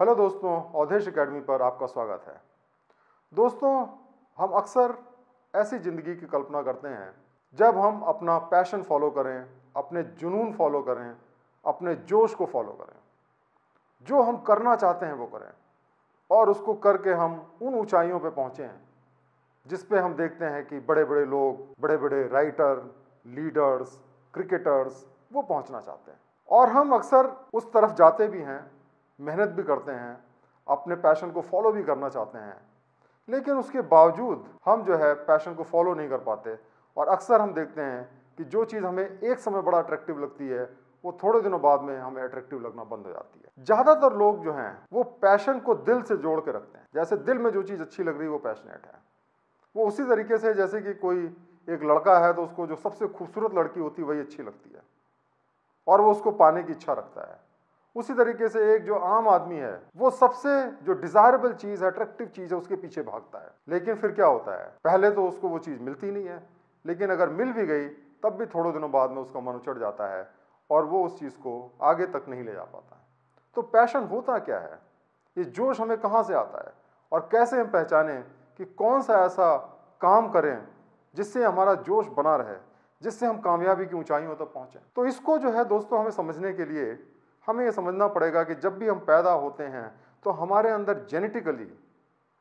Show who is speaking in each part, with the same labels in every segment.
Speaker 1: hello दोस्तों Awadhesh academy पर आपका स्वागत है दोस्तों हम अक्सर ऐसी ज़िंदगी की कल्पना करते हैं जब हम अपना पैशन फॉलो करें अपने जुनून फॉलो करें अपने जोश को फॉलो करें जो हम करना चाहते हैं वो करें और उसको करके हम उन ऊंचाइयों पे पहुँचें जिस पे हम देखते हैं कि बड़े बड़े लोग बड़े बड़े राइटर लीडर्स क्रिकेटर्स वो पहुँचना चाहते हैं और हम अक्सर उस तरफ जाते भी हैं मेहनत भी करते हैं अपने पैशन को फॉलो भी करना चाहते हैं लेकिन उसके बावजूद हम जो है पैशन को फॉलो नहीं कर पाते और अक्सर हम देखते हैं कि जो चीज़ हमें एक समय बड़ा अट्रैक्टिव लगती है वो थोड़े दिनों बाद में हमें अट्रैक्टिव लगना बंद हो जाती है ज़्यादातर लोग जो हैं वो पैशन को दिल से जोड़ के रखते हैं जैसे दिल में जो चीज़ अच्छी लग रही है वो पैशनेट है वो उसी तरीके से जैसे कि कोई एक लड़का है तो उसको जो सबसे खूबसूरत लड़की होती है वही अच्छी लगती है और वो उसको पाने की इच्छा रखता है उसी तरीके से एक जो आम आदमी है वो सबसे जो डिजायरेबल चीज है अट्रैक्टिव चीज है उसके पीछे भागता है लेकिन फिर क्या होता है पहले तो उसको वो चीज मिलती नहीं है लेकिन अगर मिल भी गई तब भी थोड़े दिनों बाद में उसका मन उछड़ जाता है और वो उस चीज को आगे तक नहीं ले जा पाता है तो पैशन होता क्या है ये जोश हमें कहाँ से आता है और कैसे हम पहचानें कि कौन सा ऐसा काम करें जिससे हमारा जोश बना रहे जिससे हम कामयाबी की ऊंचाइयों तक पहुंचे तो इसको जो है दोस्तों हमें समझने के लिए हमें ये समझना पड़ेगा कि जब भी हम पैदा होते हैं तो हमारे अंदर जेनेटिकली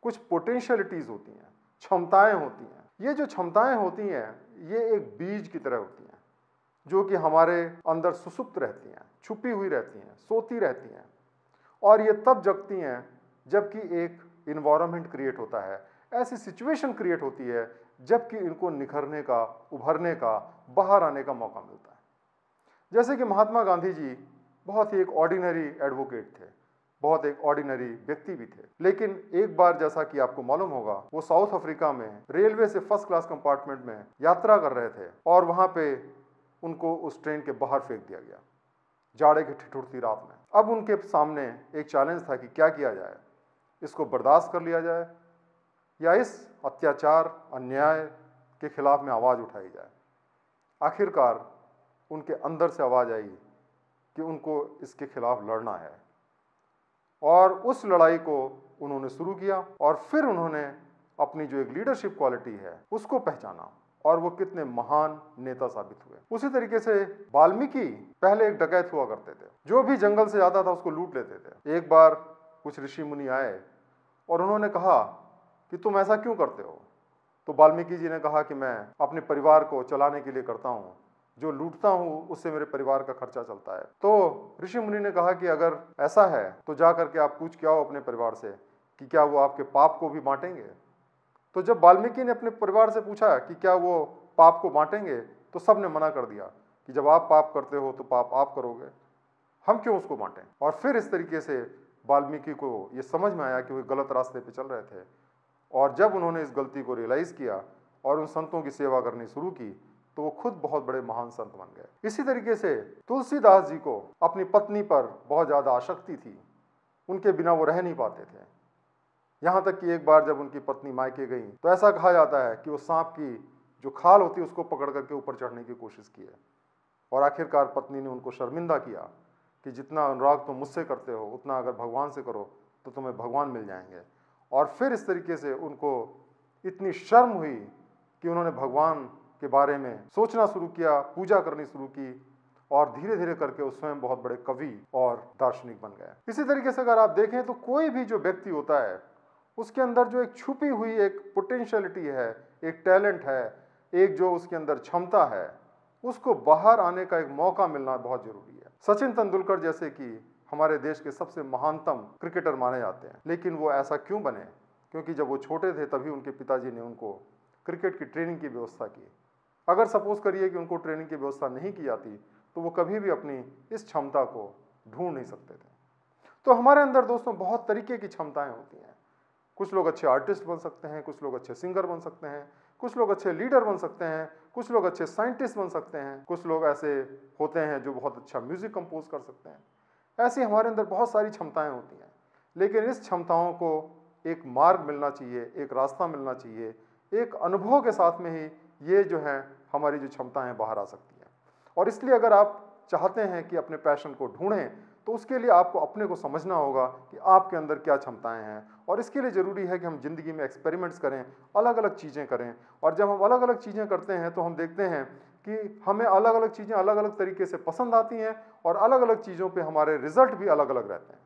Speaker 1: कुछ पोटेंशलिटीज़ होती हैं क्षमताएं होती हैं ये जो क्षमताएं होती हैं ये एक बीज की तरह होती हैं जो कि हमारे अंदर सुसुप्त रहती हैं छुपी हुई रहती हैं सोती रहती हैं और ये तब जगती हैं जबकि एक इन्वायरमेंट क्रिएट होता है ऐसी सिचुएशन क्रिएट होती है जबकि इनको निखरने का उभरने का बाहर आने का मौका मिलता है जैसे कि महात्मा गांधी जी बहुत ही एक ऑर्डिनरी एडवोकेट थे बहुत एक ऑर्डिनरी व्यक्ति भी थे लेकिन एक बार जैसा कि आपको मालूम होगा वो साउथ अफ्रीका में रेलवे से फर्स्ट क्लास कंपार्टमेंट में यात्रा कर रहे थे और वहाँ पे उनको उस ट्रेन के बाहर फेंक दिया गया जाड़े की ठिठुरती रात में अब उनके सामने एक चैलेंज था कि क्या किया जाए इसको बर्दाश्त कर लिया जाए या इस अत्याचार अन्याय के खिलाफ में आवाज़ उठाई जाए आखिरकार उनके अंदर से आवाज़ आई कि उनको इसके खिलाफ लड़ना है और उस लड़ाई को उन्होंने शुरू किया और फिर उन्होंने अपनी जो एक लीडरशिप क्वालिटी है उसको पहचाना और वो कितने महान नेता साबित हुए उसी तरीके से वाल्मीकि पहले एक डकैत हुआ करते थे जो भी जंगल से जाता था उसको लूट लेते थे एक बार कुछ ऋषि मुनि आए और उन्होंने कहा कि तुम ऐसा क्यों करते हो तो वाल्मीकि जी ने कहा कि मैं अपने परिवार को चलाने के लिए करता हूँ जो लूटता हूँ उससे मेरे परिवार का खर्चा चलता है तो ऋषि मुनि ने कहा कि अगर ऐसा है तो जा करके आप पूछ के आओ अपने परिवार से कि क्या वो आपके पाप को भी बांटेंगे तो जब वाल्मीकि ने अपने परिवार से पूछा कि क्या वो पाप को बांटेंगे तो सब ने मना कर दिया कि जब आप पाप करते हो तो पाप आप करोगे हम क्यों उसको बांटें और फिर इस तरीके से वाल्मीकि को ये समझ में आया कि वे गलत रास्ते पर चल रहे थे और जब उन्होंने इस गलती को रियलाइज़ किया और उन संतों की सेवा करनी शुरू की तो वो खुद बहुत बड़े महान संत बन गए इसी तरीके से तुलसीदास जी को अपनी पत्नी पर बहुत ज़्यादा आसक्ति थी उनके बिना वो रह नहीं पाते थे यहाँ तक कि एक बार जब उनकी पत्नी मायके गई तो ऐसा कहा जाता है कि वो सांप की जो खाल होती है उसको पकड़ करके ऊपर चढ़ने की कोशिश की है और आखिरकार पत्नी ने उनको शर्मिंदा किया कि जितना अनुराग तुम मुझसे करते हो उतना अगर भगवान से करो तो तुम्हें भगवान मिल जाएंगे और फिर इस तरीके से उनको इतनी शर्म हुई कि उन्होंने भगवान के बारे में सोचना शुरू किया पूजा करनी शुरू की और धीरे धीरे करके वो स्वयं बहुत बड़े कवि और दार्शनिक बन गए इसी तरीके से अगर आप देखें तो कोई भी जो व्यक्ति होता है उसके अंदर जो एक छुपी हुई एक पोटेंशलिटी है एक टैलेंट है एक जो उसके अंदर क्षमता है उसको बाहर आने का एक मौका मिलना बहुत जरूरी है सचिन तेंदुलकर जैसे कि हमारे देश के सबसे महानतम क्रिकेटर माने जाते हैं लेकिन वो ऐसा क्यों बने क्योंकि जब वो छोटे थे तभी उनके पिताजी ने उनको क्रिकेट की ट्रेनिंग की व्यवस्था की अगर सपोज करिए कि उनको ट्रेनिंग की व्यवस्था नहीं की जाती तो वो कभी भी अपनी इस क्षमता को ढूंढ नहीं सकते थे तो हमारे अंदर दोस्तों बहुत तरीके की क्षमताएं होती हैं कुछ लोग अच्छे आर्टिस्ट बन सकते हैं कुछ लोग अच्छे सिंगर बन सकते हैं कुछ लोग अच्छे लीडर बन सकते हैं कुछ लोग अच्छे साइंटिस्ट बन सकते हैं कुछ लोग ऐसे होते हैं जो बहुत अच्छा म्यूजिक कंपोज कर सकते हैं ऐसी हमारे अंदर बहुत सारी क्षमताएं होती हैं लेकिन इस क्षमताओं को एक मार्ग मिलना चाहिए एक रास्ता मिलना चाहिए एक अनुभव के साथ में ही ये जो है हमारी जो क्षमता बाहर आ सकती हैं और इसलिए अगर आप चाहते हैं कि अपने पैशन को ढूंढें तो उसके लिए आपको अपने को समझना होगा कि आपके अंदर क्या क्षमताएं हैं और इसके लिए ज़रूरी है कि हम ज़िंदगी में एक्सपेरिमेंट्स करें अलग अलग चीज़ें करें और जब हम अलग अलग चीज़ें करते हैं तो हम देखते हैं कि हमें अलग अलग चीज़ें अलग अलग तरीके से पसंद आती हैं और अलग अलग चीज़ों पर हमारे रिजल्ट भी अलग अलग रहते हैं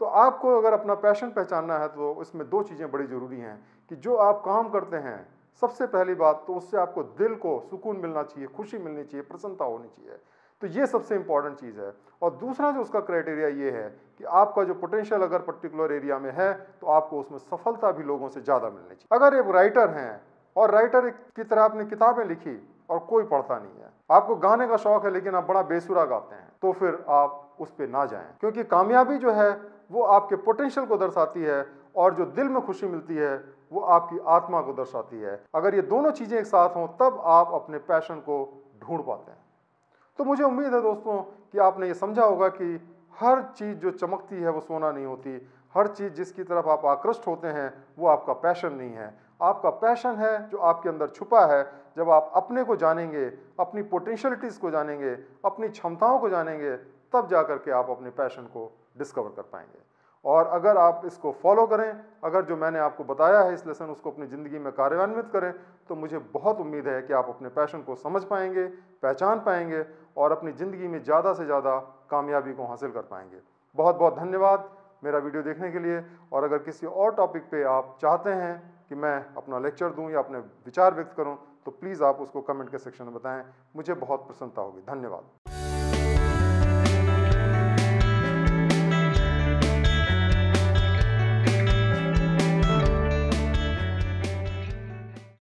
Speaker 1: तो आपको अगर अपना पैशन पहचानना है तो इसमें दो चीज़ें बड़ी ज़रूरी हैं कि जो आप काम करते हैं सबसे पहली बात तो उससे आपको दिल को सुकून मिलना चाहिए खुशी मिलनी चाहिए प्रसन्नता होनी चाहिए तो ये सबसे इम्पॉर्टेंट चीज़ है और दूसरा जो उसका क्राइटेरिया ये है कि आपका जो पोटेंशियल अगर पर्टिकुलर एरिया में है तो आपको उसमें सफलता भी लोगों से ज़्यादा मिलनी चाहिए अगर एक राइटर हैं और राइटर की तरह आपने किताबें लिखी और कोई पढ़ता नहीं है आपको गाने का शौक है लेकिन आप बड़ा बेसुरा गाते हैं तो फिर आप उस पर ना जाएं क्योंकि कामयाबी जो है वो आपके पोटेंशियल को दर्शाती है और जो दिल में खुशी मिलती है वो आपकी आत्मा को दर्शाती है अगर ये दोनों चीज़ें एक साथ हों तब आप अपने पैशन को ढूंढ पाते हैं तो मुझे उम्मीद है दोस्तों कि आपने ये समझा होगा कि हर चीज़ जो चमकती है वो सोना नहीं होती हर चीज़ जिसकी तरफ आप आकृष्ट होते हैं वो आपका पैशन नहीं है आपका पैशन है जो आपके अंदर छुपा है जब आप अपने को जानेंगे अपनी पोटेंशलिटीज़ को जानेंगे अपनी क्षमताओं को जानेंगे तब जा कर के आप अपने पैशन को डिस्कवर कर पाएंगे और अगर आप इसको फॉलो करें अगर जो मैंने आपको बताया है इस लेसन उसको अपनी ज़िंदगी में कार्यान्वित करें तो मुझे बहुत उम्मीद है कि आप अपने पैशन को समझ पाएंगे पहचान पाएंगे और अपनी ज़िंदगी में ज़्यादा से ज़्यादा कामयाबी को हासिल कर पाएंगे बहुत बहुत धन्यवाद मेरा वीडियो देखने के लिए और अगर किसी और टॉपिक पे आप चाहते हैं कि मैं अपना लेक्चर दूं या अपने विचार व्यक्त करूं तो प्लीज़ आप उसको कमेंट के सेक्शन में बताएं मुझे बहुत प्रसन्नता होगी धन्यवाद